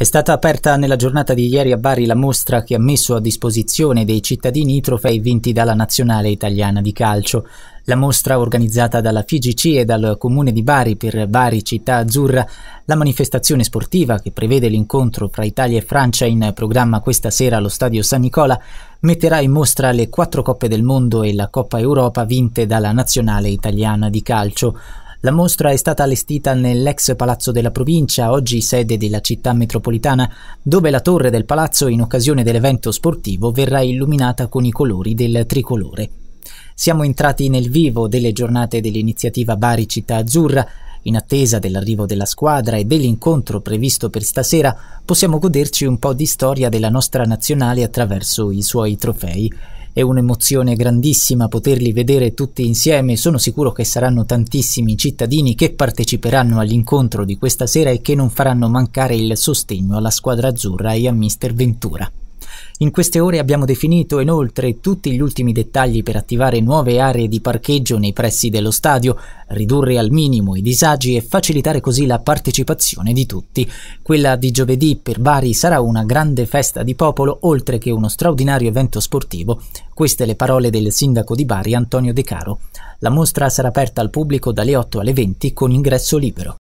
È stata aperta nella giornata di ieri a Bari la mostra che ha messo a disposizione dei cittadini i trofei vinti dalla nazionale italiana di calcio. La mostra organizzata dalla FIGC e dal Comune di Bari per Bari Città Azzurra, la manifestazione sportiva che prevede l'incontro fra Italia e Francia in programma questa sera allo Stadio San Nicola, metterà in mostra le quattro Coppe del Mondo e la Coppa Europa vinte dalla nazionale italiana di calcio. La mostra è stata allestita nell'ex palazzo della provincia, oggi sede della città metropolitana, dove la torre del palazzo in occasione dell'evento sportivo verrà illuminata con i colori del tricolore. Siamo entrati nel vivo delle giornate dell'iniziativa Bari Città Azzurra. In attesa dell'arrivo della squadra e dell'incontro previsto per stasera, possiamo goderci un po' di storia della nostra nazionale attraverso i suoi trofei è un'emozione grandissima poterli vedere tutti insieme, sono sicuro che saranno tantissimi cittadini che parteciperanno all'incontro di questa sera e che non faranno mancare il sostegno alla squadra azzurra e a Mister Ventura. In queste ore abbiamo definito inoltre tutti gli ultimi dettagli per attivare nuove aree di parcheggio nei pressi dello stadio, ridurre al minimo i disagi e facilitare così la partecipazione di tutti. Quella di giovedì per Bari sarà una grande festa di popolo oltre che uno straordinario evento sportivo. Queste le parole del sindaco di Bari Antonio De Caro. La mostra sarà aperta al pubblico dalle 8 alle 20 con ingresso libero.